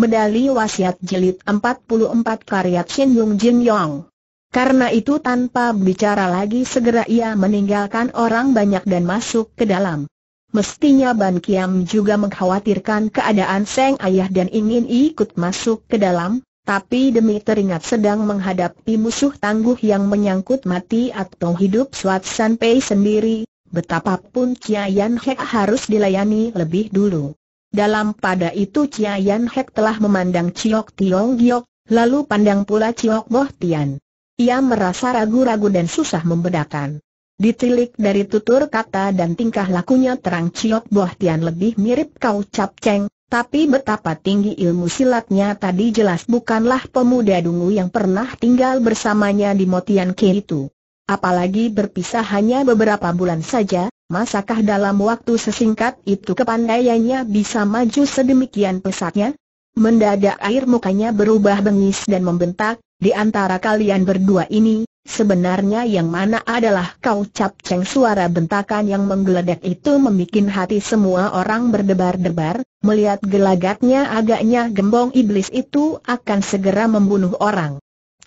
Medali Wasiat Jilid 44 Karyat Shin Yung Jin Yong Karena itu tanpa bicara lagi segera ia meninggalkan orang banyak dan masuk ke dalam Mestinya Ban Kiam juga mengkhawatirkan keadaan Seng Ayah dan ingin ikut masuk ke dalam Tapi demi teringat sedang menghadapi musuh tangguh yang menyangkut mati atau hidup Swat San Pei sendiri Betapapun Kiai Yan Hek harus dilayani lebih dulu dalam pada itu Chia Yan Hek telah memandang Chiok Tiong Giok, lalu pandang pula Chiok Boh Tian. Ia merasa ragu-ragu dan susah membedakan. Ditilik dari tutur kata dan tingkah lakunya terang Chiok Boh Tian lebih mirip Kau Cap Cheng, tapi betapa tinggi ilmu silatnya tadi jelas bukanlah pemuda dungu yang pernah tinggal bersamanya di Motian Ke itu. Apalagi berpisah hanya beberapa bulan saja, Masakah dalam waktu sesingkat itu kepandaiannya bisa maju sedemikian pesatnya? Mendadak air mukanya berubah bengis dan membentak, di antara kalian berdua ini, sebenarnya yang mana adalah kau capceng suara bentakan yang menggeledak itu membuat hati semua orang berdebar-debar, melihat gelagatnya agaknya gembong iblis itu akan segera membunuh orang.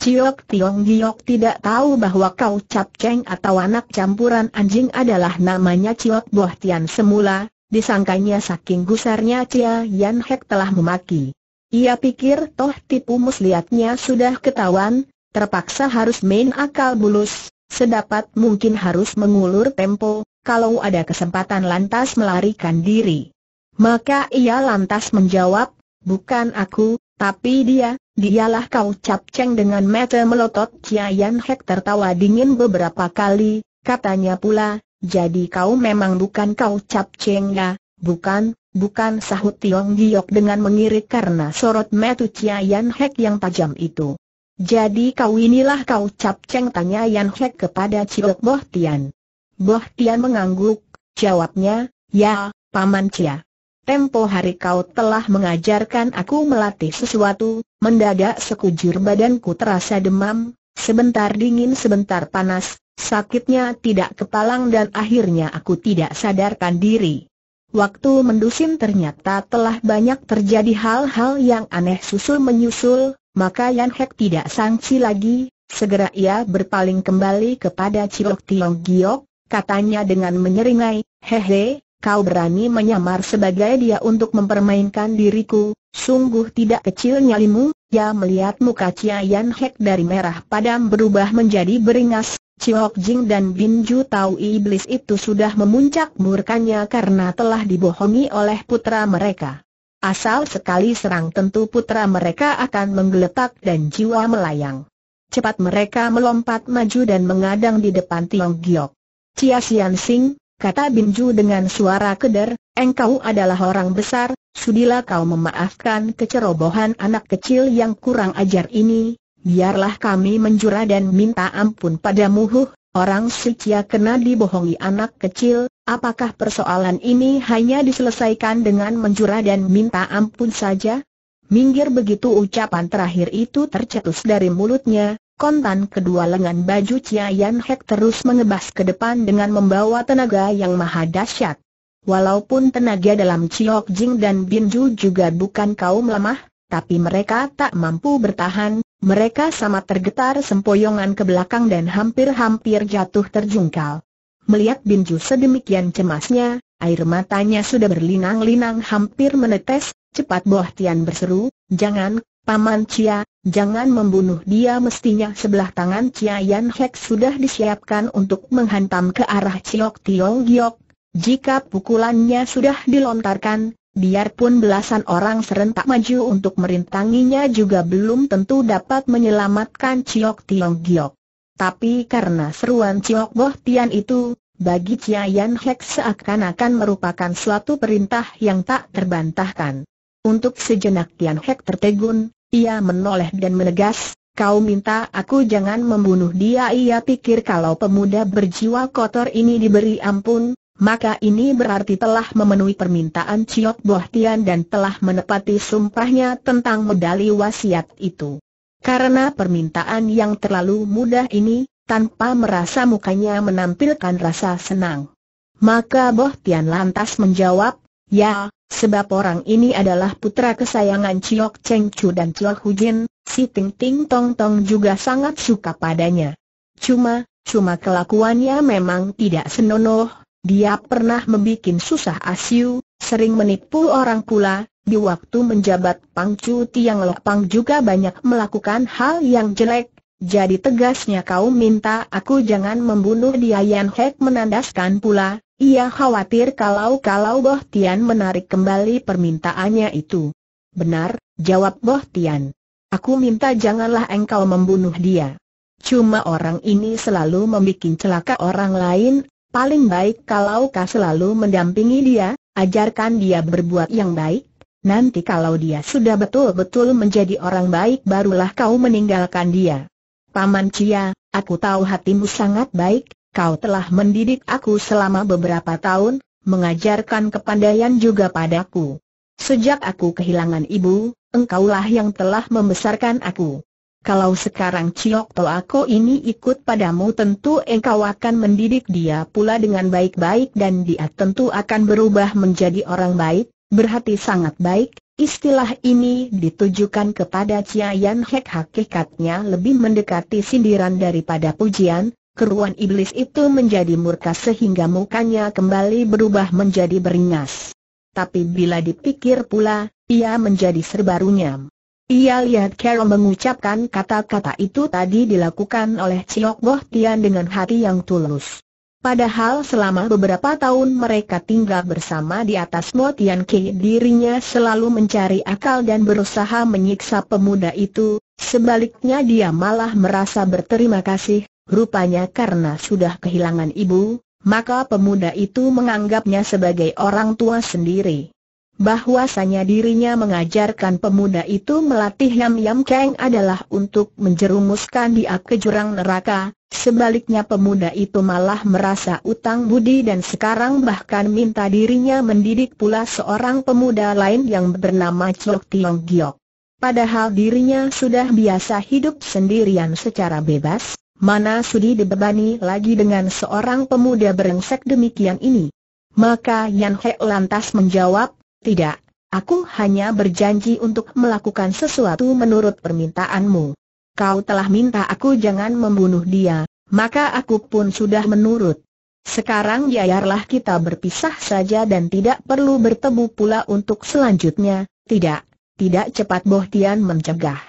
Ciok Tiong Giok tidak tahu bahwa kau Cap Cheng atau anak campuran anjing adalah namanya Ciok Boh Tian semula, disangkanya saking gusarnya Cia Yan Hek telah memaki. Ia pikir toh tipu muslihatnya sudah ketahuan, terpaksa harus main akal bulus, sedapat mungkin harus mengulur tempo, kalau ada kesempatan lantas melarikan diri. Maka ia lantas menjawab, bukan aku, tapi dia, Dialah kau capceng dengan mata melotot Ciayan Hek tertawa dingin beberapa kali, katanya pula, jadi kau memang bukan kau capceng ya, bukan, bukan sahut Tiong Giok dengan mengirit karena sorot metu Ciayan Hek yang tajam itu. Jadi kau inilah kau capceng tanya Yan Hek kepada Cilok Boh Tian. Boh Tian mengangguk, jawabnya, ya, Paman Cia. Tempo hari kau telah mengajarkan aku melatih sesuatu, mendadak sekujur badanku terasa demam, sebentar dingin sebentar panas, sakitnya tidak kepalang dan akhirnya aku tidak sadarkan diri. Waktu mendusin ternyata telah banyak terjadi hal-hal yang aneh susul menyusul, maka Yan Hek tidak sangsi lagi, segera ia berpaling kembali kepada Cilok Tiong Giok, katanya dengan menyeringai, hehe, kau berani menyamar sebagai dia untuk mempermainkan diriku, sungguh tidak kecil nyalimu, ya melihat muka Chia Yan Hek dari merah padam berubah menjadi beringas, Chiok Jing dan Bin Ju tahu iblis itu sudah memuncak murkanya karena telah dibohongi oleh putra mereka. Asal sekali serang tentu putra mereka akan menggeletak dan jiwa melayang. Cepat mereka melompat maju dan mengadang di depan Tiong Giok. Chia Sian Sing, kata Binju dengan suara keder, engkau adalah orang besar, sudilah kau memaafkan kecerobohan anak kecil yang kurang ajar ini, biarlah kami menjura dan minta ampun padamu huh, orang sucia kena dibohongi anak kecil, apakah persoalan ini hanya diselesaikan dengan menjura dan minta ampun saja? Minggir begitu ucapan terakhir itu tercetus dari mulutnya, Kontan kedua lengan baju Chia Yan Hek terus mengebas ke depan dengan membawa tenaga yang maha dahsyat. Walaupun tenaga dalam Chiok Jing dan Binju juga bukan kaum lemah, tapi mereka tak mampu bertahan, mereka sama tergetar sempoyongan ke belakang dan hampir-hampir jatuh terjungkal. Melihat Binju sedemikian cemasnya, air matanya sudah berlinang-linang hampir menetes, cepat Boh Tian berseru, jangan, Paman Chia, jangan membunuh dia mestinya sebelah tangan Chia Yan Hek sudah disiapkan untuk menghantam ke arah Chiok Tiong Giok. Jika pukulannya sudah dilontarkan, biarpun belasan orang serentak maju untuk merintanginya juga belum tentu dapat menyelamatkan Chiok Tiong Giok. Tapi karena seruan Chiok Boh Tian itu, bagi Chia Yan Hek seakan-akan merupakan suatu perintah yang tak terbantahkan. Untuk sejenak Tian Hek tertegun, ia menoleh dan menegas, kau minta aku jangan membunuh dia Ia pikir kalau pemuda berjiwa kotor ini diberi ampun, maka ini berarti telah memenuhi permintaan Ciok Bohtian dan telah menepati sumpahnya tentang medali wasiat itu. Karena permintaan yang terlalu mudah ini, tanpa merasa mukanya menampilkan rasa senang. Maka Bohtian lantas menjawab, Ya, sebab orang ini adalah putra kesayangan Chiok Cheng Chu dan Chiok Jin. si Ting Ting Tong Tong juga sangat suka padanya. Cuma, cuma kelakuannya memang tidak senonoh, dia pernah membuat susah asyu, sering menipu orang pula, di waktu menjabat Pangcu Tiang Pang juga banyak melakukan hal yang jelek, jadi tegasnya kau minta aku jangan membunuh dia Yan Hek menandaskan pula, ia khawatir kalau-kalau Boh Tian menarik kembali permintaannya itu. Benar, jawab Boh Tian. Aku minta janganlah engkau membunuh dia. Cuma orang ini selalu membuat celaka orang lain, paling baik kalau kau selalu mendampingi dia, ajarkan dia berbuat yang baik, Nanti kalau dia sudah betul-betul menjadi orang baik barulah kau meninggalkan dia. Paman Cia, aku tahu hatimu sangat baik, kau telah mendidik aku selama beberapa tahun, mengajarkan kepandaian juga padaku. Sejak aku kehilangan ibu, engkaulah yang telah membesarkan aku. Kalau sekarang Ciok Toako ini ikut padamu tentu engkau akan mendidik dia pula dengan baik-baik dan dia tentu akan berubah menjadi orang baik, berhati sangat baik, Istilah ini ditujukan kepada Chia Yan Hek hakikatnya lebih mendekati sindiran daripada pujian, keruan iblis itu menjadi murka sehingga mukanya kembali berubah menjadi beringas. Tapi bila dipikir pula, ia menjadi serba runyam. Ia lihat Carol mengucapkan kata-kata itu tadi dilakukan oleh Ciok Boh Tian dengan hati yang tulus. Padahal selama beberapa tahun mereka tinggal bersama di atas Mo Tian Ke dirinya selalu mencari akal dan berusaha menyiksa pemuda itu, sebaliknya dia malah merasa berterima kasih, rupanya karena sudah kehilangan ibu, maka pemuda itu menganggapnya sebagai orang tua sendiri bahwasanya dirinya mengajarkan pemuda itu melatih Yam Yam Kang adalah untuk menjerumuskan dia ke jurang neraka, sebaliknya pemuda itu malah merasa utang budi dan sekarang bahkan minta dirinya mendidik pula seorang pemuda lain yang bernama Chok Tiong Giok. Padahal dirinya sudah biasa hidup sendirian secara bebas, mana sudi dibebani lagi dengan seorang pemuda berengsek demikian ini. Maka Yan He lantas menjawab, tidak, aku hanya berjanji untuk melakukan sesuatu menurut permintaanmu. Kau telah minta aku jangan membunuh dia, maka aku pun sudah menurut. Sekarang biarlah kita berpisah saja dan tidak perlu bertemu pula untuk selanjutnya, tidak, tidak cepat Bohtian mencegah.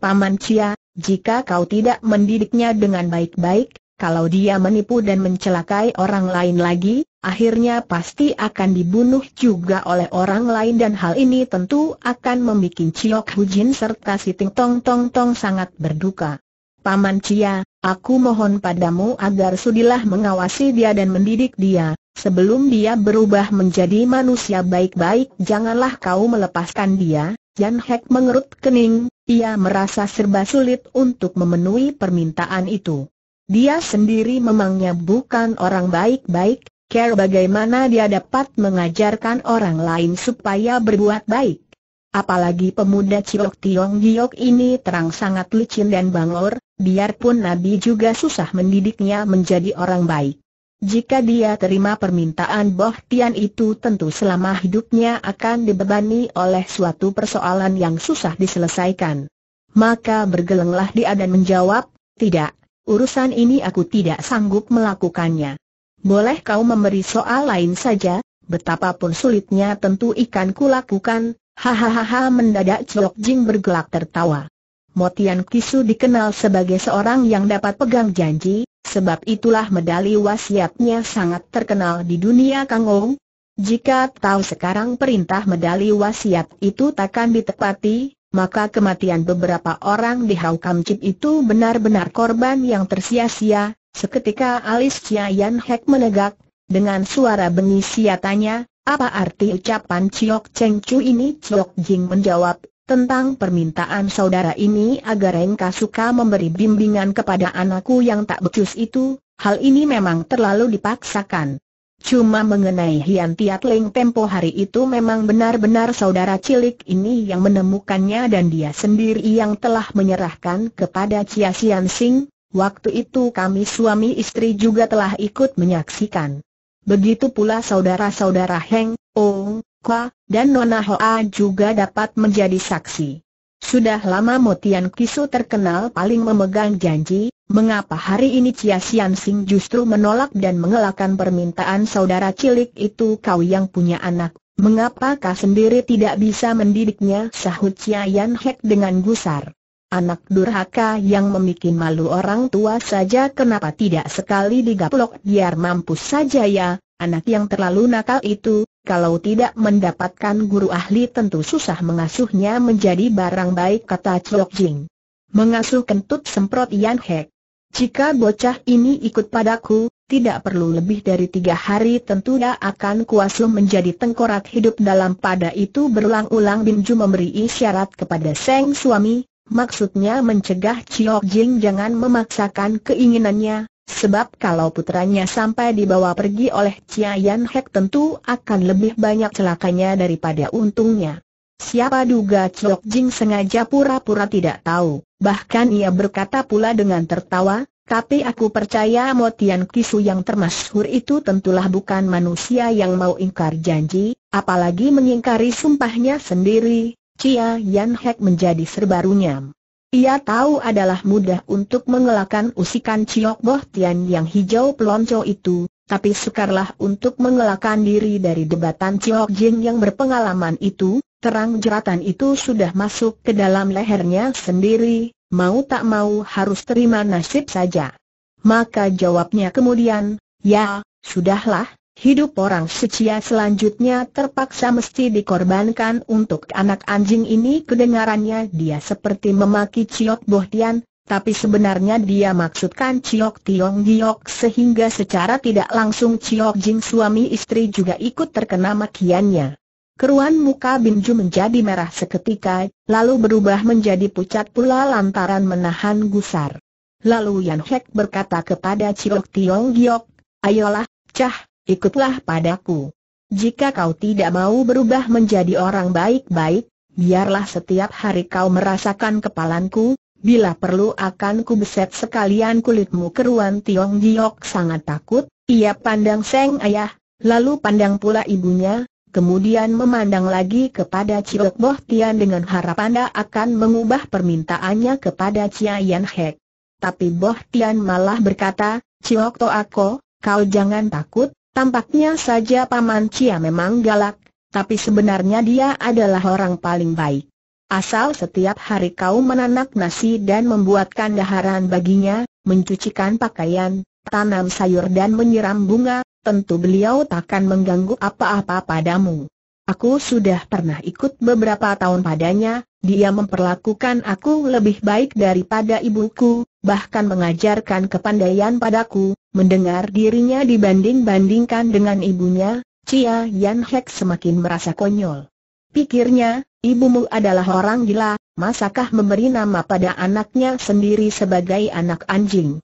Paman Cia, jika kau tidak mendidiknya dengan baik-baik, kalau dia menipu dan mencelakai orang lain lagi, akhirnya pasti akan dibunuh juga oleh orang lain dan hal ini tentu akan membuat Ciok Hujin serta si Ting Tong Tong Tong sangat berduka. Paman Cia, aku mohon padamu agar sudilah mengawasi dia dan mendidik dia, sebelum dia berubah menjadi manusia baik-baik janganlah kau melepaskan dia. Yan Hek mengerut kening, ia merasa serba sulit untuk memenuhi permintaan itu. Dia sendiri memangnya bukan orang baik-baik, Care bagaimana dia dapat mengajarkan orang lain supaya berbuat baik. Apalagi pemuda Ciok Tiong Giok ini terang sangat licin dan bangor, biarpun Nabi juga susah mendidiknya menjadi orang baik. Jika dia terima permintaan Boh Tian itu tentu selama hidupnya akan dibebani oleh suatu persoalan yang susah diselesaikan. Maka bergelenglah dia dan menjawab, tidak, urusan ini aku tidak sanggup melakukannya boleh kau memberi soal lain saja, betapapun sulitnya tentu ikan lakukan. hahaha mendadak Cok Jing bergelak tertawa. Motian Kisu dikenal sebagai seorang yang dapat pegang janji, sebab itulah medali wasiatnya sangat terkenal di dunia Kangong. Jika tahu sekarang perintah medali wasiat itu takkan ditepati, maka kematian beberapa orang di Hau Kam Chip itu benar-benar korban yang tersia-sia. Seketika alis Chia Yan Hek menegak, dengan suara bengis siatanya, apa arti ucapan Ciok Cheng Chu ini? Ciok Jing menjawab, tentang permintaan saudara ini agar Engka suka memberi bimbingan kepada anakku yang tak becus itu, hal ini memang terlalu dipaksakan. Cuma mengenai Hian Tiat Ling tempo hari itu memang benar-benar saudara cilik ini yang menemukannya dan dia sendiri yang telah menyerahkan kepada Chia Sian Sing, waktu itu kami suami istri juga telah ikut menyaksikan. Begitu pula saudara-saudara Heng, Ong, Kwa, dan Nona Hoa juga dapat menjadi saksi. Sudah lama Motian Kisu terkenal paling memegang janji, Mengapa hari ini Cia Sian Sing justru menolak dan mengelakkan permintaan saudara cilik itu kau yang punya anak? mengapa Mengapakah sendiri tidak bisa mendidiknya? Sahut Chia Yan Hek dengan gusar. Anak durhaka yang memikin malu orang tua saja kenapa tidak sekali digaplok biar mampus saja ya, anak yang terlalu nakal itu, kalau tidak mendapatkan guru ahli tentu susah mengasuhnya menjadi barang baik kata Chok Jing. Mengasuh kentut semprot Yan Hek. Jika bocah ini ikut padaku, tidak perlu lebih dari tiga hari tentu dia akan kuasuh menjadi tengkorak hidup dalam pada itu berulang-ulang Binju memberi isyarat kepada Seng suami, maksudnya mencegah Chiok Jing jangan memaksakan keinginannya, sebab kalau putranya sampai dibawa pergi oleh Chia Yan Hek tentu akan lebih banyak celakanya daripada untungnya. Siapa duga Chok Jing sengaja pura-pura tidak tahu, bahkan ia berkata pula dengan tertawa, tapi aku percaya Tian Kisu yang termasyhur itu tentulah bukan manusia yang mau ingkar janji, apalagi mengingkari sumpahnya sendiri, Chia Yan Hek menjadi serba runyam. Ia tahu adalah mudah untuk mengelakkan usikan Chiok Boh Tian yang hijau pelonco itu, tapi sukarlah untuk mengelakkan diri dari debatan Chiok Jin yang berpengalaman itu, Terang jeratan itu sudah masuk ke dalam lehernya sendiri, mau tak mau harus terima nasib saja. Maka jawabnya kemudian, ya, sudahlah, hidup orang secia selanjutnya terpaksa mesti dikorbankan untuk anak anjing ini kedengarannya dia seperti memaki Ciok Bohtian, tapi sebenarnya dia maksudkan Ciok Tiong Giok sehingga secara tidak langsung Ciok Jing suami istri juga ikut terkena makiannya. Keruan muka Binju menjadi merah seketika, lalu berubah menjadi pucat pula lantaran menahan gusar. Lalu Yan Hek berkata kepada Ciok Tiong Giok, Ayolah, Cah, ikutlah padaku. Jika kau tidak mau berubah menjadi orang baik-baik, biarlah setiap hari kau merasakan kepalanku, bila perlu akan beset sekalian kulitmu keruan Tiong Giok sangat takut, ia pandang Seng Ayah, lalu pandang pula ibunya, kemudian memandang lagi kepada Ciok Boh Tian dengan harapan dia akan mengubah permintaannya kepada Chia Yan Hek. Tapi Boh Tian malah berkata, Ciok To Ako, kau jangan takut, tampaknya saja Paman Cia memang galak, tapi sebenarnya dia adalah orang paling baik. Asal setiap hari kau menanak nasi dan membuatkan daharan baginya, mencucikan pakaian, tanam sayur dan menyiram bunga, tentu beliau takkan mengganggu apa-apa padamu. Aku sudah pernah ikut beberapa tahun padanya, dia memperlakukan aku lebih baik daripada ibuku, bahkan mengajarkan kepandaian padaku, mendengar dirinya dibanding-bandingkan dengan ibunya, Cia Yan Hek semakin merasa konyol. Pikirnya, ibumu adalah orang gila, masakah memberi nama pada anaknya sendiri sebagai anak anjing?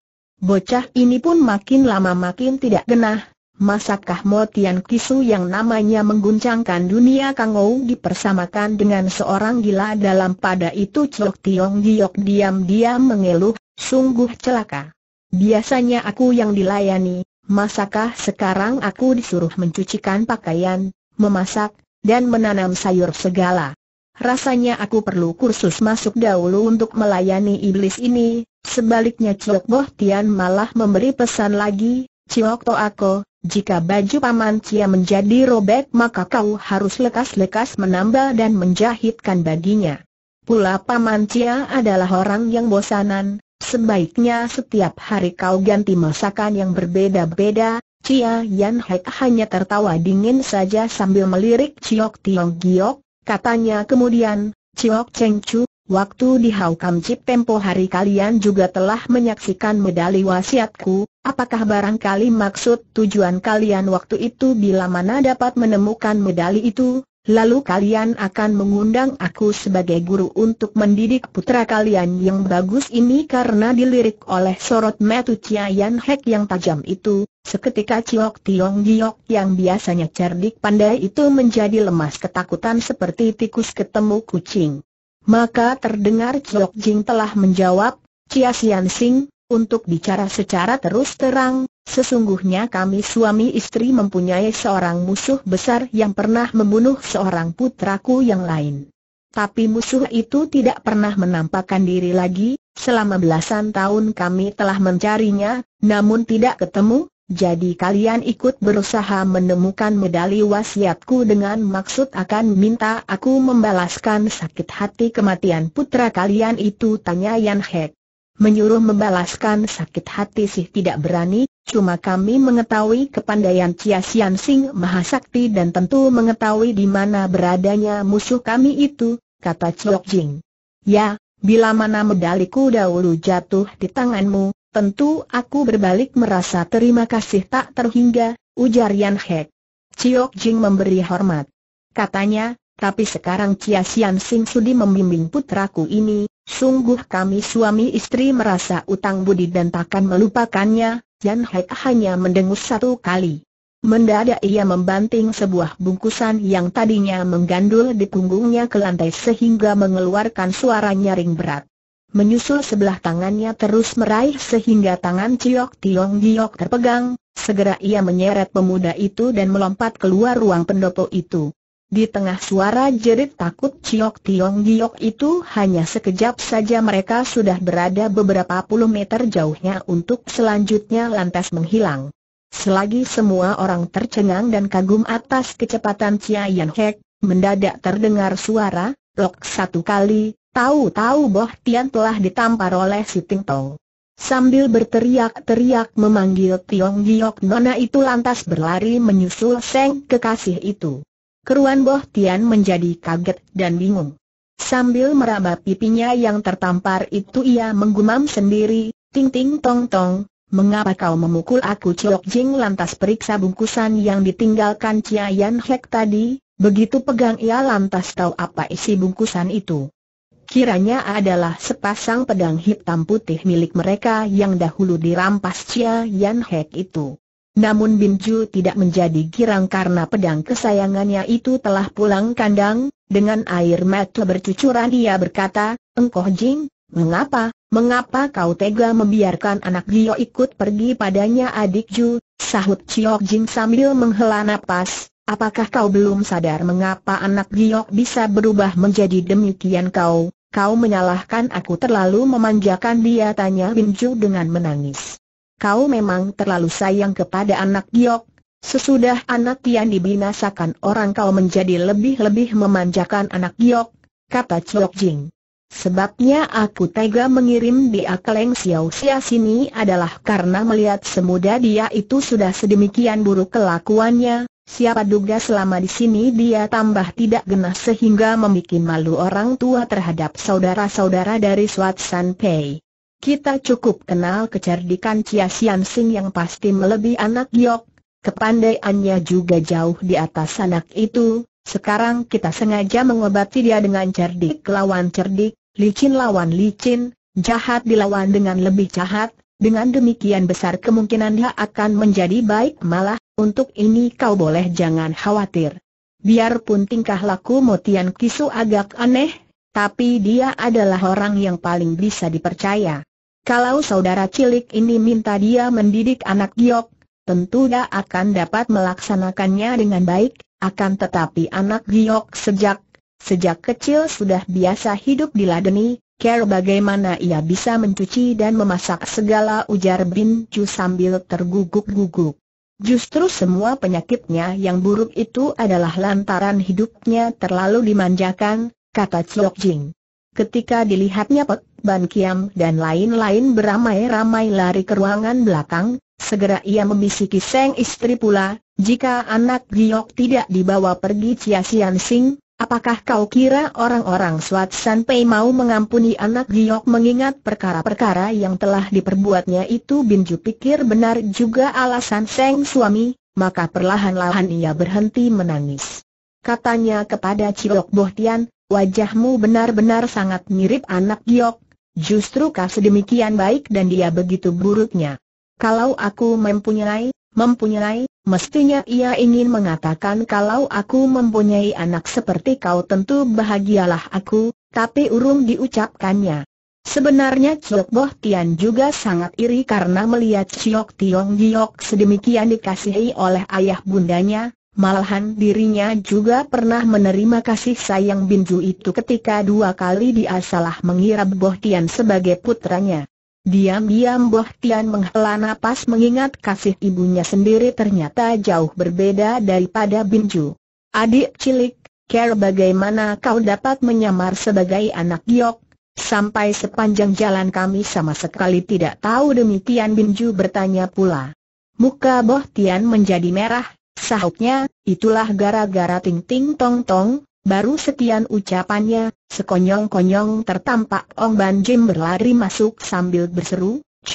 Bocah ini pun makin lama makin tidak genah, Masakah Motian Kisu yang namanya mengguncangkan dunia Kangou dipersamakan dengan seorang gila dalam pada itu Cok Tiong Giok diam-diam mengeluh, sungguh celaka. Biasanya aku yang dilayani, masakah sekarang aku disuruh mencucikan pakaian, memasak, dan menanam sayur segala. Rasanya aku perlu kursus masuk dahulu untuk melayani iblis ini, sebaliknya Cok Boh Tian malah memberi pesan lagi, Ciok to aku, jika baju paman Cia menjadi robek maka kau harus lekas-lekas menambal dan menjahitkan baginya. Pula paman Cia adalah orang yang bosanan, sebaiknya setiap hari kau ganti masakan yang berbeda-beda. Cia Yan Hek hanya tertawa dingin saja sambil melirik Ciok Tiong Giok, katanya kemudian, Ciok Cheng Chu, Waktu di Haukam Chip tempo hari kalian juga telah menyaksikan medali wasiatku, apakah barangkali maksud tujuan kalian waktu itu bila mana dapat menemukan medali itu, lalu kalian akan mengundang aku sebagai guru untuk mendidik putra kalian yang bagus ini karena dilirik oleh sorot metu Ciayan Hek yang tajam itu, seketika Ciok Tiong Giok yang biasanya cerdik pandai itu menjadi lemas ketakutan seperti tikus ketemu kucing. Maka terdengar Chok Jing telah menjawab, Chia Sian Sing, untuk bicara secara terus terang, sesungguhnya kami suami istri mempunyai seorang musuh besar yang pernah membunuh seorang putraku yang lain. Tapi musuh itu tidak pernah menampakkan diri lagi, selama belasan tahun kami telah mencarinya, namun tidak ketemu, jadi kalian ikut berusaha menemukan medali wasiatku dengan maksud akan minta aku membalaskan sakit hati kematian putra kalian itu tanya Yan Hek. Menyuruh membalaskan sakit hati sih tidak berani, cuma kami mengetahui kepandaian Chia Sian Sing Mahasakti dan tentu mengetahui di mana beradanya musuh kami itu, kata Chiok Jing. Ya, bila mana medaliku dahulu jatuh di tanganmu, tentu aku berbalik merasa terima kasih tak terhingga, ujar Yan Hek. Ciok Jing memberi hormat. Katanya, tapi sekarang Cia Sian Sing Sudi membimbing putraku ini, sungguh kami suami istri merasa utang budi dan takkan melupakannya, Yan Hek hanya mendengus satu kali. Mendadak ia membanting sebuah bungkusan yang tadinya menggandul di punggungnya ke lantai sehingga mengeluarkan suara nyaring berat. Menyusul sebelah tangannya terus meraih sehingga tangan Ciok Tiong Giok terpegang, segera ia menyeret pemuda itu dan melompat keluar ruang pendopo itu. Di tengah suara jerit takut Ciok Tiong Giok itu hanya sekejap saja mereka sudah berada beberapa puluh meter jauhnya untuk selanjutnya lantas menghilang. Selagi semua orang tercengang dan kagum atas kecepatan Chia Yan Hek, mendadak terdengar suara, lok satu kali, Tahu-tahu Boh Tian telah ditampar oleh si Ting Tong. Sambil berteriak-teriak memanggil Tiong Giok Nona itu lantas berlari menyusul Seng kekasih itu. Keruan Boh Tian menjadi kaget dan bingung. Sambil meraba pipinya yang tertampar itu ia menggumam sendiri, Ting Ting Tong Tong, mengapa kau memukul aku Ciok Jing lantas periksa bungkusan yang ditinggalkan Chia Yan Hek tadi, begitu pegang ia lantas tahu apa isi bungkusan itu kiranya adalah sepasang pedang hitam putih milik mereka yang dahulu dirampas Chia Yan Hek itu. Namun Bin Binju tidak menjadi girang karena pedang kesayangannya itu telah pulang kandang, dengan air mata bercucuran ia berkata, Engkoh Jing, mengapa, mengapa kau tega membiarkan anak Gio ikut pergi padanya adik Ju, sahut Chiok Jing sambil menghela napas, Apakah kau belum sadar mengapa anak giok bisa berubah menjadi demikian kau? Kau menyalahkan aku terlalu memanjakan dia tanya Binju dengan menangis. Kau memang terlalu sayang kepada anak Giok. Sesudah anak Tian dibinasakan orang kau menjadi lebih-lebih memanjakan anak Giok, kata Chok Jing. Sebabnya aku tega mengirim dia ke Leng Xiao Xia sini adalah karena melihat semuda dia itu sudah sedemikian buruk kelakuannya, siapa duga selama di sini dia tambah tidak genah sehingga membuat malu orang tua terhadap saudara-saudara dari Swat San Pei. Kita cukup kenal kecerdikan Chia Xian Xing yang pasti melebihi anak Yok, kepandaiannya juga jauh di atas anak itu, sekarang kita sengaja mengobati dia dengan cerdik lawan cerdik, licin lawan licin, jahat dilawan dengan lebih jahat, dengan demikian besar kemungkinan dia akan menjadi baik malah, untuk ini kau boleh jangan khawatir. Biarpun tingkah laku Motian Kisu agak aneh, tapi dia adalah orang yang paling bisa dipercaya. Kalau saudara cilik ini minta dia mendidik anak giok, tentu dia akan dapat melaksanakannya dengan baik, akan tetapi anak Giok sejak, sejak kecil sudah biasa hidup di ladeni, care bagaimana ia bisa mencuci dan memasak segala ujar Bin Chu sambil terguguk-guguk. Justru semua penyakitnya yang buruk itu adalah lantaran hidupnya terlalu dimanjakan, kata Chiok Jing. Ketika dilihatnya Pek Ban Kiam dan lain-lain beramai-ramai lari ke ruangan belakang, segera ia membisiki Seng istri pula, jika anak Giok tidak dibawa pergi Chia Sian Sing, apakah kau kira orang-orang Swat San Pei mau mengampuni anak Giok mengingat perkara-perkara yang telah diperbuatnya itu Ju pikir benar juga alasan Seng suami, maka perlahan-lahan ia berhenti menangis. Katanya kepada Cilok Bohtian, wajahmu benar-benar sangat mirip anak Giok, Justru kau sedemikian baik dan dia begitu buruknya. Kalau aku mempunyai, mempunyai, mestinya ia ingin mengatakan kalau aku mempunyai anak seperti kau tentu bahagialah aku, tapi urung diucapkannya. Sebenarnya Chok Boh Tian juga sangat iri karena melihat Chok Tiong Giok sedemikian dikasihi oleh ayah bundanya, Malahan dirinya juga pernah menerima kasih sayang Binju itu ketika dua kali dia salah mengira Boh Tian sebagai putranya. Diam-diam Boh Tian menghela napas mengingat kasih ibunya sendiri ternyata jauh berbeda daripada Binju. Adik cilik, care bagaimana kau dapat menyamar sebagai anak giok? Sampai sepanjang jalan kami sama sekali tidak tahu demikian Binju bertanya pula. Muka Boh Tian menjadi merah Sahutnya, itulah gara-gara ting-ting tong-tong, baru sekian ucapannya, sekonyong-konyong tertampak Ong Ban Jim berlari masuk sambil berseru, C,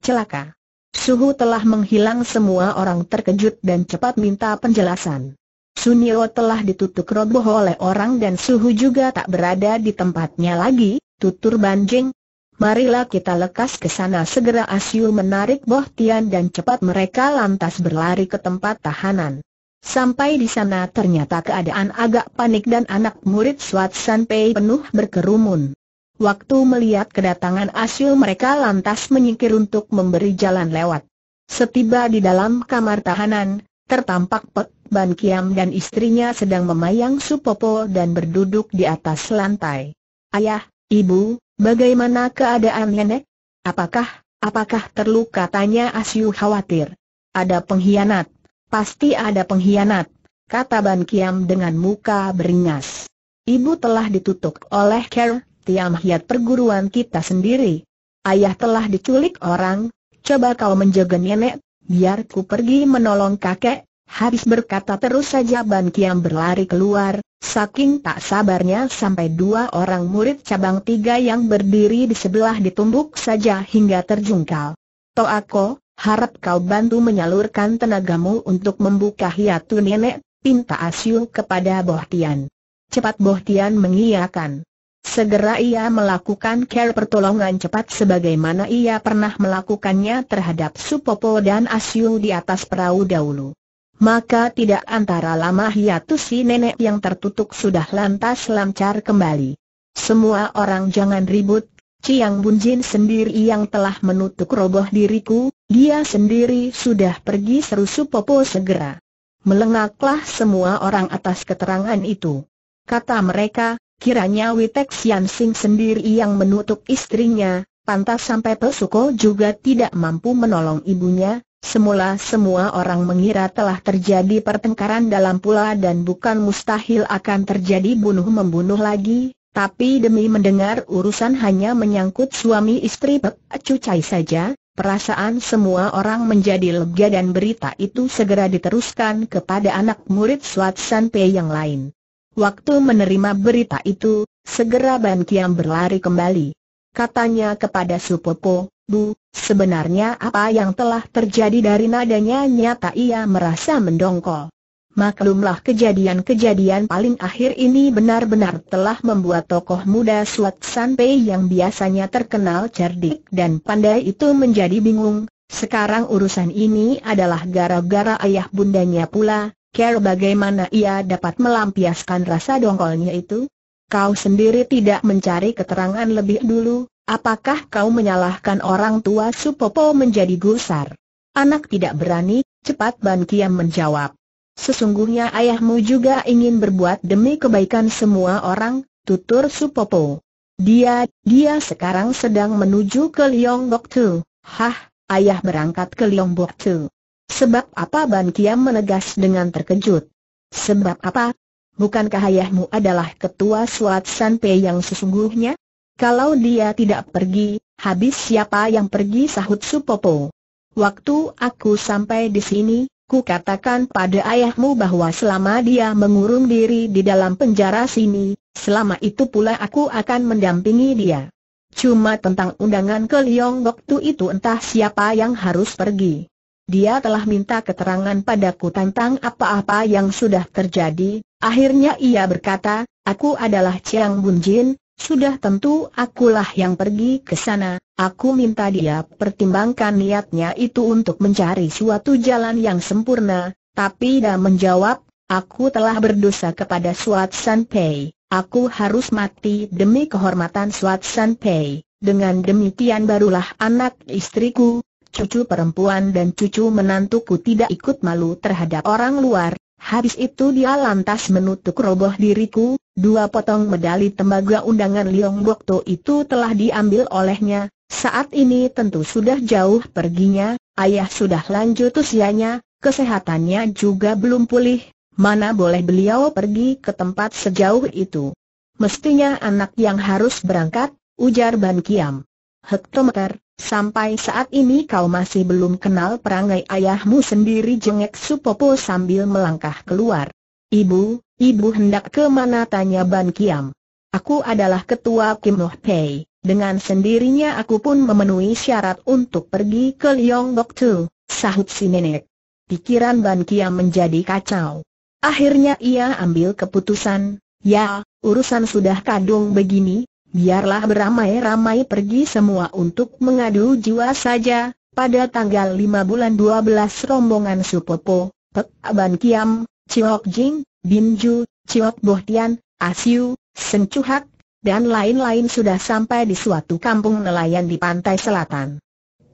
celaka. Suhu telah menghilang semua orang terkejut dan cepat minta penjelasan. Sunio telah ditutup roboh oleh orang dan Suhu juga tak berada di tempatnya lagi, tutur Banjing, Marilah kita lekas ke sana segera Asyu menarik Boh Tian dan cepat mereka lantas berlari ke tempat tahanan. Sampai di sana ternyata keadaan agak panik dan anak murid swat San Pei penuh berkerumun. Waktu melihat kedatangan Asyu mereka lantas menyingkir untuk memberi jalan lewat. Setiba di dalam kamar tahanan, tertampak Pek Ban Kiam dan istrinya sedang memayang Supopo dan berduduk di atas lantai. Ayah, ibu, Bagaimana keadaan nenek? Apakah, apakah terluka? Tanya Asyu khawatir. Ada pengkhianat. Pasti ada pengkhianat, kata Ban Kiam dengan muka beringas. Ibu telah ditutup oleh Ker, Tiam Hiat perguruan kita sendiri. Ayah telah diculik orang, coba kau menjaga nenek, biar ku pergi menolong kakek. Habis berkata terus saja Ban Kiam berlari keluar, Saking tak sabarnya sampai dua orang murid cabang tiga yang berdiri di sebelah ditumbuk saja hingga terjungkal. Toako, harap kau bantu menyalurkan tenagamu untuk membuka hiatu nenek, pinta Asyu kepada Bohtian. Cepat Bohtian mengiyakan. Segera ia melakukan care pertolongan cepat sebagaimana ia pernah melakukannya terhadap Supopo dan Asyu di atas perahu dahulu maka tidak antara lama hiatus si nenek yang tertutup sudah lantas lancar kembali. Semua orang jangan ribut, Ciang Bunjin sendiri yang telah menutup roboh diriku, dia sendiri sudah pergi seru Supopo segera. Melengaklah semua orang atas keterangan itu. Kata mereka, kiranya Witek Sian Sing sendiri yang menutup istrinya, pantas sampai Pesuko juga tidak mampu menolong ibunya, Semula semua orang mengira telah terjadi pertengkaran dalam pula dan bukan mustahil akan terjadi bunuh-membunuh lagi, tapi demi mendengar urusan hanya menyangkut suami istri Pek Cucai saja, perasaan semua orang menjadi lega dan berita itu segera diteruskan kepada anak murid Swat San Pe yang lain. Waktu menerima berita itu, segera Ban Kiam berlari kembali. Katanya kepada Supopo, Bu, sebenarnya apa yang telah terjadi dari nadanya nyata ia merasa mendongkol. Maklumlah kejadian-kejadian paling akhir ini benar-benar telah membuat tokoh muda Suat Sanpei yang biasanya terkenal cerdik dan pandai itu menjadi bingung. Sekarang urusan ini adalah gara-gara ayah bundanya pula, care bagaimana ia dapat melampiaskan rasa dongkolnya itu? Kau sendiri tidak mencari keterangan lebih dulu, Apakah kau menyalahkan orang tua Supopo menjadi gusar? Anak tidak berani, cepat Ban Kiam menjawab. Sesungguhnya ayahmu juga ingin berbuat demi kebaikan semua orang, tutur Supopo. Dia, dia sekarang sedang menuju ke Bok Tu. Hah, ayah berangkat ke Bok Tu. Sebab apa Ban Kiam menegas dengan terkejut? Sebab apa? Bukankah ayahmu adalah ketua Suat Sanpe yang sesungguhnya? Kalau dia tidak pergi, habis siapa yang pergi sahut Supopo. Waktu aku sampai di sini, ku katakan pada ayahmu bahwa selama dia mengurung diri di dalam penjara sini, selama itu pula aku akan mendampingi dia. Cuma tentang undangan ke Liong waktu itu entah siapa yang harus pergi. Dia telah minta keterangan padaku tentang apa-apa yang sudah terjadi, akhirnya ia berkata, aku adalah Chiang Bunjin, sudah tentu akulah yang pergi ke sana, aku minta dia pertimbangkan niatnya itu untuk mencari suatu jalan yang sempurna, tapi dia menjawab, aku telah berdosa kepada Suat San Pei, aku harus mati demi kehormatan Suat San Pei, dengan demikian barulah anak istriku, cucu perempuan dan cucu menantuku tidak ikut malu terhadap orang luar, Habis itu dia lantas menutup roboh diriku, dua potong medali tembaga undangan Liong Bokto itu telah diambil olehnya, saat ini tentu sudah jauh perginya, ayah sudah lanjut usianya, kesehatannya juga belum pulih, mana boleh beliau pergi ke tempat sejauh itu. Mestinya anak yang harus berangkat, ujar Ban Kiam. Hektometer, Sampai saat ini kau masih belum kenal perangai ayahmu sendiri jengek Supopo sambil melangkah keluar. Ibu, ibu hendak ke mana tanya Ban Kiam. Aku adalah ketua Kim Noh Pei, dengan sendirinya aku pun memenuhi syarat untuk pergi ke Leong Bok Tu, sahut si nenek. Pikiran Ban Kiam menjadi kacau. Akhirnya ia ambil keputusan, ya, urusan sudah kadung begini, biarlah beramai-ramai pergi semua untuk mengadu jiwa saja. Pada tanggal 5 bulan 12 rombongan Supopo, Pek Aban Kiam, Ciok Jing, Binju, Chiok Bohtian, Asiu, Sencuhak, dan lain-lain sudah sampai di suatu kampung nelayan di pantai selatan.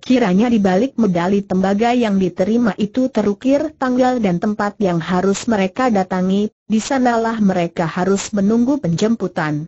Kiranya di balik medali tembaga yang diterima itu terukir tanggal dan tempat yang harus mereka datangi, di sanalah mereka harus menunggu penjemputan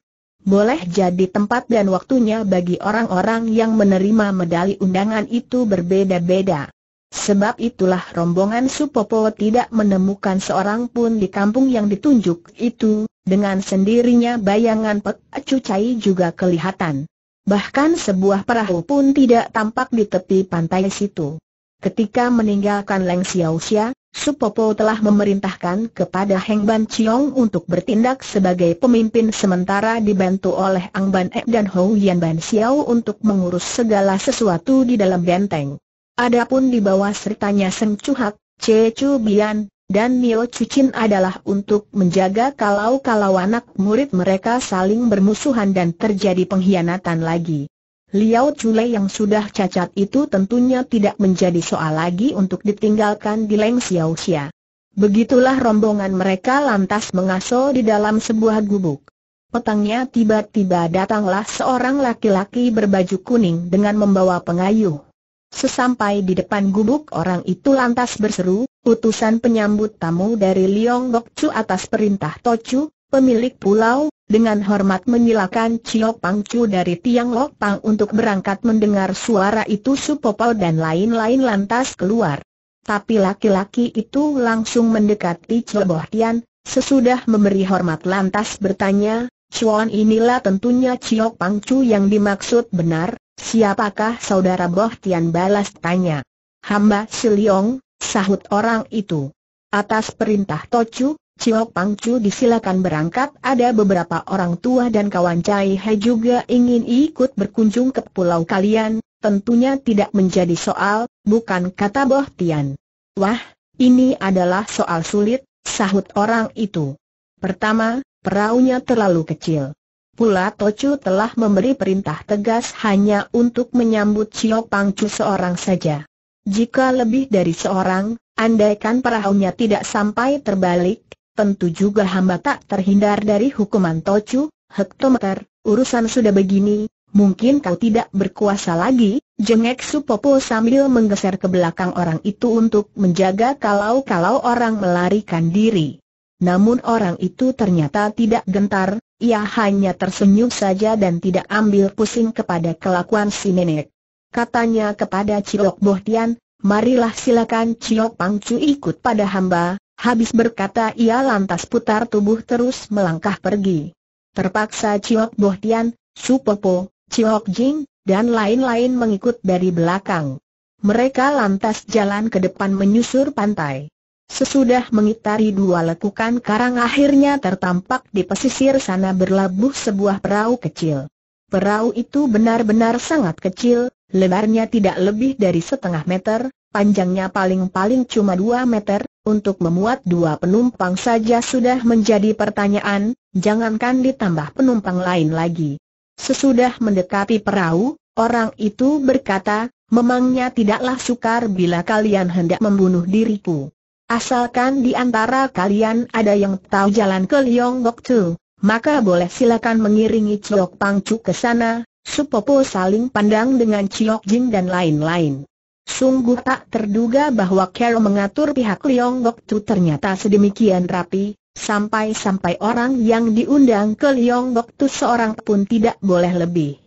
boleh jadi tempat dan waktunya bagi orang-orang yang menerima medali undangan itu berbeda-beda. Sebab itulah rombongan Supopo tidak menemukan seorang pun di kampung yang ditunjuk itu, dengan sendirinya bayangan Pek Cucai juga kelihatan. Bahkan sebuah perahu pun tidak tampak di tepi pantai situ. Ketika meninggalkan Leng Xiaoxia, Supopo telah memerintahkan kepada Heng Ban Chiong untuk bertindak sebagai pemimpin sementara dibantu oleh Ang Ban Ek dan Hou Yan Ban Xiao untuk mengurus segala sesuatu di dalam benteng. Adapun di bawah seritanya Seng Chuhak, Che Chu Bian, dan Nio Cucin adalah untuk menjaga kalau-kalau anak murid mereka saling bermusuhan dan terjadi pengkhianatan lagi. Liao Chule yang sudah cacat itu tentunya tidak menjadi soal lagi untuk ditinggalkan di Leng Xiao Xia. Begitulah rombongan mereka lantas mengaso di dalam sebuah gubuk. Petangnya tiba-tiba datanglah seorang laki-laki berbaju kuning dengan membawa pengayuh. Sesampai di depan gubuk orang itu lantas berseru, utusan penyambut tamu dari Liong Chu atas perintah Tochu, pemilik pulau, dengan hormat menyilakan Cio Pangcu dari tiang Lok Pang untuk berangkat mendengar suara itu Supopo dan lain-lain lantas keluar. Tapi laki-laki itu langsung mendekati Cio Bohtian, sesudah memberi hormat lantas bertanya, Cuan inilah tentunya Cio Pangcu yang dimaksud benar, siapakah saudara Bohtian balas tanya. Hamba Siliong, sahut orang itu. Atas perintah Tocu, Cio Pangcu disilakan berangkat ada beberapa orang tua dan kawan Cai He juga ingin ikut berkunjung ke pulau kalian, tentunya tidak menjadi soal, bukan kata Boh Tian. Wah, ini adalah soal sulit, sahut orang itu. Pertama, perahunya terlalu kecil. Pula Tocu telah memberi perintah tegas hanya untuk menyambut Cio Pangcu seorang saja. Jika lebih dari seorang, andaikan perahunya tidak sampai terbalik, tentu juga hamba tak terhindar dari hukuman tocu, hektometer, urusan sudah begini, mungkin kau tidak berkuasa lagi, jengek Supopo sambil menggeser ke belakang orang itu untuk menjaga kalau-kalau orang melarikan diri. Namun orang itu ternyata tidak gentar, ia hanya tersenyum saja dan tidak ambil pusing kepada kelakuan si nenek. Katanya kepada ciok Bohtian, marilah silakan ciok Pangcu ikut pada hamba, Habis berkata ia lantas putar tubuh terus melangkah pergi. Terpaksa Ciok Bohtian, Supopo, Ciok Jing, dan lain-lain mengikut dari belakang. Mereka lantas jalan ke depan menyusur pantai. Sesudah mengitari dua lekukan karang akhirnya tertampak di pesisir sana berlabuh sebuah perahu kecil. Perahu itu benar-benar sangat kecil, lebarnya tidak lebih dari setengah meter, panjangnya paling-paling cuma dua meter, untuk memuat dua penumpang saja sudah menjadi pertanyaan, jangankan ditambah penumpang lain lagi. Sesudah mendekati perahu, orang itu berkata, memangnya tidaklah sukar bila kalian hendak membunuh diriku. Asalkan di antara kalian ada yang tahu jalan ke Liong Bok Tu, maka boleh silakan mengiringi Pang Chu ke sana, Supopo saling pandang dengan Chiok Jing dan lain-lain. Sungguh tak terduga bahwa Carol mengatur pihak Liong Bok Tu ternyata sedemikian rapi, sampai-sampai orang yang diundang ke Liong Bok Tu seorang pun tidak boleh lebih.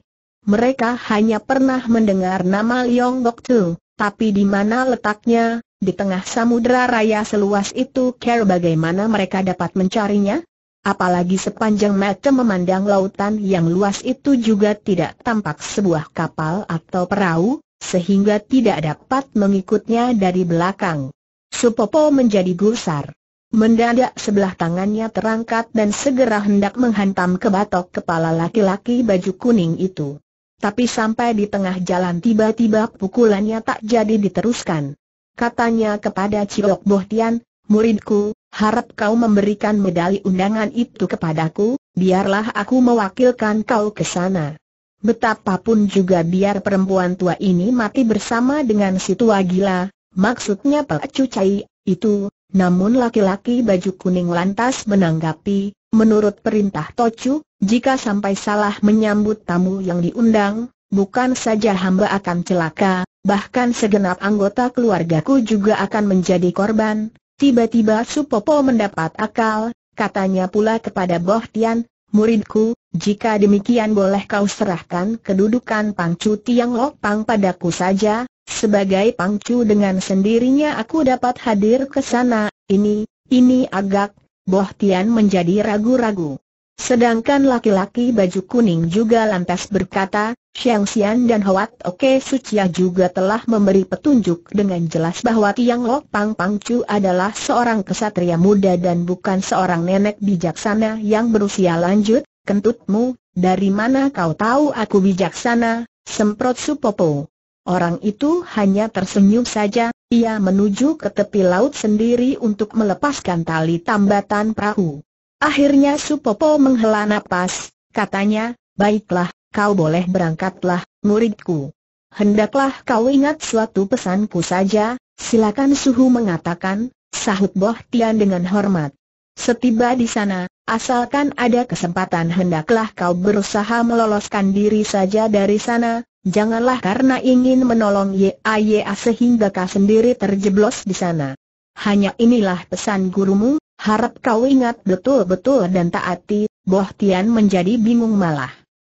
Mereka hanya pernah mendengar nama Liong Bok Tu, tapi di mana letaknya, di tengah samudera raya seluas itu Carol bagaimana mereka dapat mencarinya? Apalagi sepanjang mata memandang lautan yang luas itu juga tidak tampak sebuah kapal atau perahu, sehingga tidak dapat mengikutnya dari belakang. Supopo menjadi gusar. Mendadak sebelah tangannya terangkat dan segera hendak menghantam ke batok kepala laki-laki baju kuning itu. Tapi sampai di tengah jalan tiba-tiba pukulannya tak jadi diteruskan. Katanya kepada Ciok Bohtian, muridku, harap kau memberikan medali undangan itu kepadaku, biarlah aku mewakilkan kau ke sana. Betapapun juga biar perempuan tua ini mati bersama dengan si tua gila, maksudnya Pak cai itu, namun laki-laki baju kuning lantas menanggapi, menurut perintah Tocu, jika sampai salah menyambut tamu yang diundang, bukan saja hamba akan celaka, bahkan segenap anggota keluargaku juga akan menjadi korban. Tiba-tiba Supopo mendapat akal, katanya pula kepada Boh Tian, Muridku, jika demikian boleh kau serahkan kedudukan Pangcu Tiang Lok Pang padaku saja, sebagai Pangcu dengan sendirinya aku dapat hadir ke sana, ini, ini agak, Boh Tian menjadi ragu-ragu. Sedangkan laki-laki baju kuning juga lantas berkata, Xiang Xian dan Hoat Oke Suciya juga telah memberi petunjuk dengan jelas bahwa Tiang Lok Pang Pang Chu adalah seorang kesatria muda dan bukan seorang nenek bijaksana yang berusia lanjut, kentutmu, dari mana kau tahu aku bijaksana, semprot Supopo. Orang itu hanya tersenyum saja, ia menuju ke tepi laut sendiri untuk melepaskan tali tambatan perahu. Akhirnya Supopo menghela napas, katanya, baiklah, kau boleh berangkatlah, muridku. Hendaklah kau ingat suatu pesanku saja, silakan Suhu mengatakan, sahut Boh Tian dengan hormat. Setiba di sana, asalkan ada kesempatan hendaklah kau berusaha meloloskan diri saja dari sana, janganlah karena ingin menolong YAYA sehingga kau sendiri terjeblos di sana. Hanya inilah pesan gurumu, Harap kau ingat betul-betul dan taati, Boh Tian menjadi bingung malah.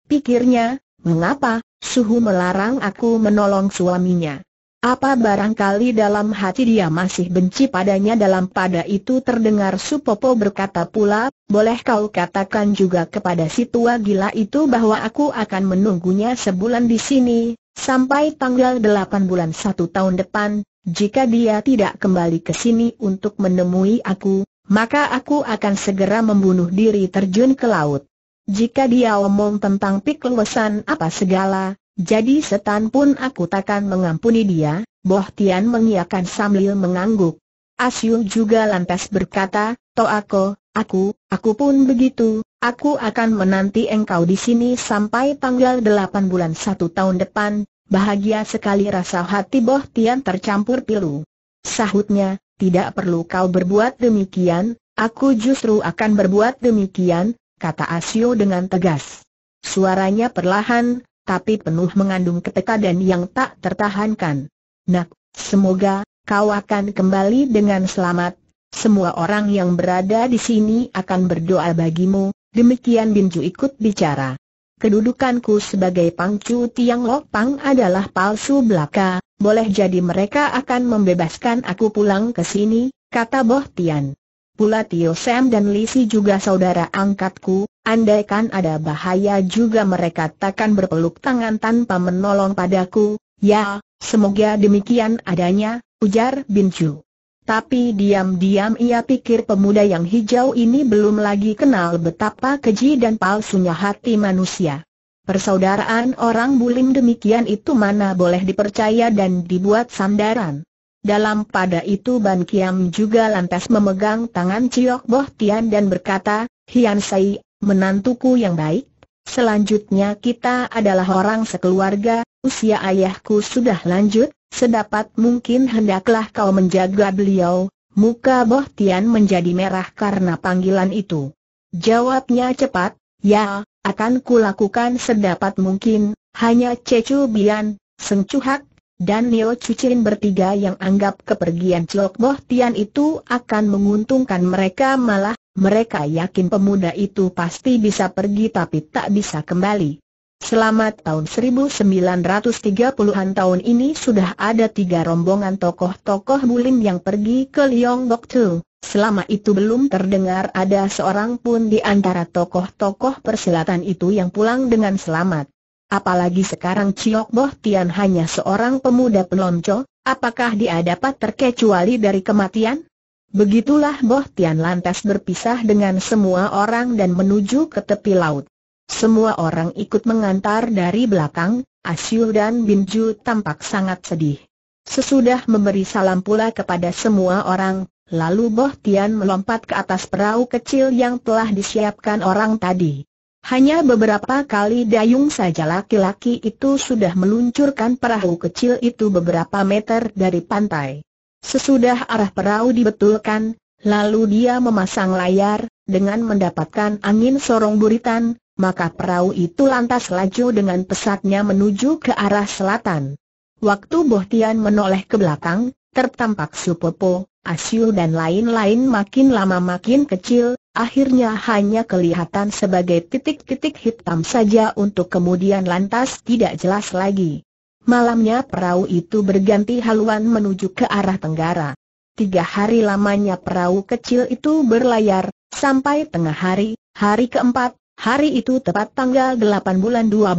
Pikirnya, mengapa, suhu melarang aku menolong suaminya? Apa barangkali dalam hati dia masih benci padanya dalam pada itu terdengar Supopo berkata pula, boleh kau katakan juga kepada si tua gila itu bahwa aku akan menunggunya sebulan di sini, sampai tanggal 8 bulan satu tahun depan, jika dia tidak kembali ke sini untuk menemui aku, maka aku akan segera membunuh diri terjun ke laut. Jika dia omong tentang piklewesan apa segala, jadi setan pun aku takkan mengampuni dia, Boh Tian mengiakan sambil mengangguk. Asyu juga lantas berkata, Toako, aku, aku pun begitu, aku akan menanti engkau di sini sampai tanggal 8 bulan satu tahun depan, bahagia sekali rasa hati Boh Tian tercampur pilu. Sahutnya, tidak perlu kau berbuat demikian, aku justru akan berbuat demikian, kata Asio dengan tegas. Suaranya perlahan, tapi penuh mengandung ketekadan yang tak tertahankan. Nak, semoga, kau akan kembali dengan selamat. Semua orang yang berada di sini akan berdoa bagimu, demikian Binju ikut bicara kedudukanku sebagai pangcu Tiang Lok Pang adalah palsu belaka, boleh jadi mereka akan membebaskan aku pulang ke sini, kata Boh Tian. Pula Tio Sam dan Lisi juga saudara angkatku, andaikan ada bahaya juga mereka takkan berpeluk tangan tanpa menolong padaku, ya, semoga demikian adanya, ujar Bin Chu. Tapi diam-diam ia pikir pemuda yang hijau ini belum lagi kenal betapa keji dan palsunya hati manusia. Persaudaraan orang bulim demikian itu mana boleh dipercaya dan dibuat sandaran. Dalam pada itu Ban Kiam juga lantas memegang tangan Ciok Boh Tian dan berkata, Hian Sai, menantuku yang baik, selanjutnya kita adalah orang sekeluarga, usia ayahku sudah lanjut, Sedapat mungkin hendaklah kau menjaga beliau, muka Boh Tian menjadi merah karena panggilan itu. Jawabnya cepat, ya, akan kulakukan sedapat mungkin, hanya Cecu Bian, Seng Cuhak, dan Nio Cucin bertiga yang anggap kepergian Clok Boh Tian itu akan menguntungkan mereka malah, mereka yakin pemuda itu pasti bisa pergi tapi tak bisa kembali. Selamat tahun 1930-an tahun ini sudah ada tiga rombongan tokoh-tokoh bulim yang pergi ke Liong Bok Tu. Selama itu belum terdengar ada seorang pun di antara tokoh-tokoh persilatan itu yang pulang dengan selamat. Apalagi sekarang Chiok Boh Tian hanya seorang pemuda pelonco, apakah dia dapat terkecuali dari kematian? Begitulah Boh Tian lantas berpisah dengan semua orang dan menuju ke tepi laut. Semua orang ikut mengantar dari belakang, Asyul dan Binju tampak sangat sedih. Sesudah memberi salam pula kepada semua orang, lalu Boh Tian melompat ke atas perahu kecil yang telah disiapkan orang tadi. Hanya beberapa kali dayung saja laki-laki itu sudah meluncurkan perahu kecil itu beberapa meter dari pantai. Sesudah arah perahu dibetulkan, lalu dia memasang layar, dengan mendapatkan angin sorong buritan, maka perahu itu lantas laju dengan pesatnya menuju ke arah selatan. Waktu Bohtian menoleh ke belakang, tertampak Supopo, Asyu dan lain-lain makin lama makin kecil, akhirnya hanya kelihatan sebagai titik-titik hitam saja untuk kemudian lantas tidak jelas lagi. Malamnya perahu itu berganti haluan menuju ke arah tenggara. Tiga hari lamanya perahu kecil itu berlayar, sampai tengah hari, hari keempat, Hari itu tepat tanggal 8 bulan 12.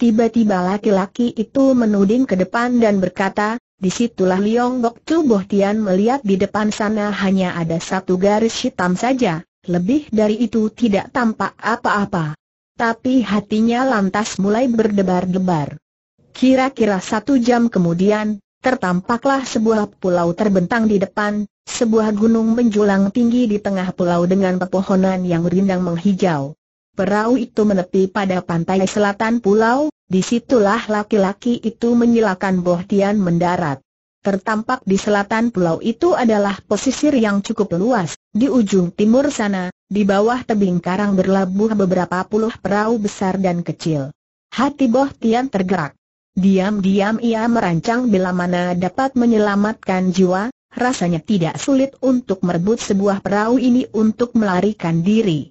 Tiba-tiba laki-laki itu menuding ke depan dan berkata, disitulah Liong Bok Tu bohTian Tian melihat di depan sana hanya ada satu garis hitam saja, lebih dari itu tidak tampak apa-apa. Tapi hatinya lantas mulai berdebar-debar. Kira-kira satu jam kemudian, tertampaklah sebuah pulau terbentang di depan, sebuah gunung menjulang tinggi di tengah pulau dengan pepohonan yang rindang menghijau. Perahu itu menepi pada pantai selatan pulau, disitulah laki-laki itu menyilakan Bohtian mendarat. Tertampak di selatan pulau itu adalah pesisir yang cukup luas, di ujung timur sana, di bawah tebing karang berlabuh beberapa puluh perahu besar dan kecil. Hati Bohtian tergerak. Diam-diam ia merancang bila mana dapat menyelamatkan jiwa, rasanya tidak sulit untuk merebut sebuah perahu ini untuk melarikan diri.